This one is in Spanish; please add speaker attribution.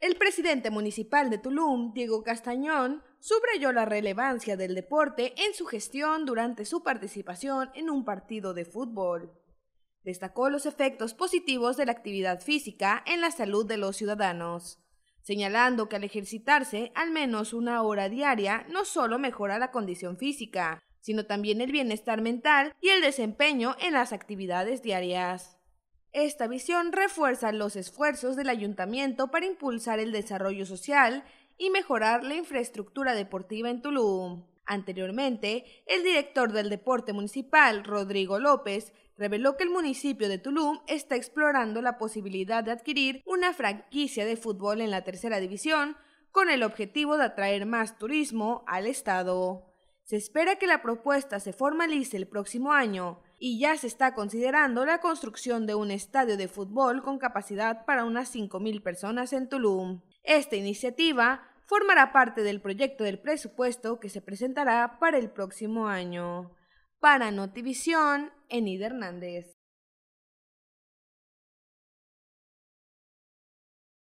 Speaker 1: El presidente municipal de Tulum, Diego Castañón, subrayó la relevancia del deporte en su gestión durante su participación en un partido de fútbol. Destacó los efectos positivos de la actividad física en la salud de los ciudadanos, señalando que al ejercitarse al menos una hora diaria no solo mejora la condición física, sino también el bienestar mental y el desempeño en las actividades diarias. Esta visión refuerza los esfuerzos del ayuntamiento para impulsar el desarrollo social y mejorar la infraestructura deportiva en Tulum. Anteriormente, el director del deporte municipal, Rodrigo López, reveló que el municipio de Tulum está explorando la posibilidad de adquirir una franquicia de fútbol en la tercera división con el objetivo de atraer más turismo al estado. Se espera que la propuesta se formalice el próximo año y ya se está considerando la construcción de un estadio de fútbol con capacidad para unas 5.000 personas en Tulum. Esta iniciativa formará parte del proyecto del presupuesto que se presentará para el próximo año. Para Notivisión, Enid Hernández.